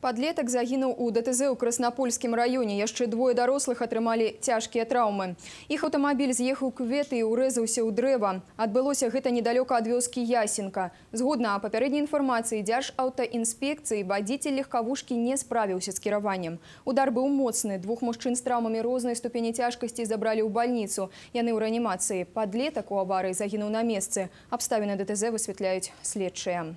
Падлетак загінуў у ДТЗ ў Краснапольскім раёне. Яшчэ двое дарослых атрымалі цяжкія траўмы. Іх аўтамабіль з'ехаў кветы і ўрэзаўся ў дрэва. Адбылося гэта недалёка ад вёскі Ясінка. Згодна а папярэдняй інфармацыі дзяржаўтаінспекцыі бадзіцель легкавушкі не справіўся з кіраваннем. Удар быў моцны. Двух мужчын з траўмамі рознай ступені цяжкасці забралі ў бальніцу. Яны ў рэанімацыі. Падлетак у аварыі загінуў на месцы. Абставіны ДТЗ высвятляюць следчыя.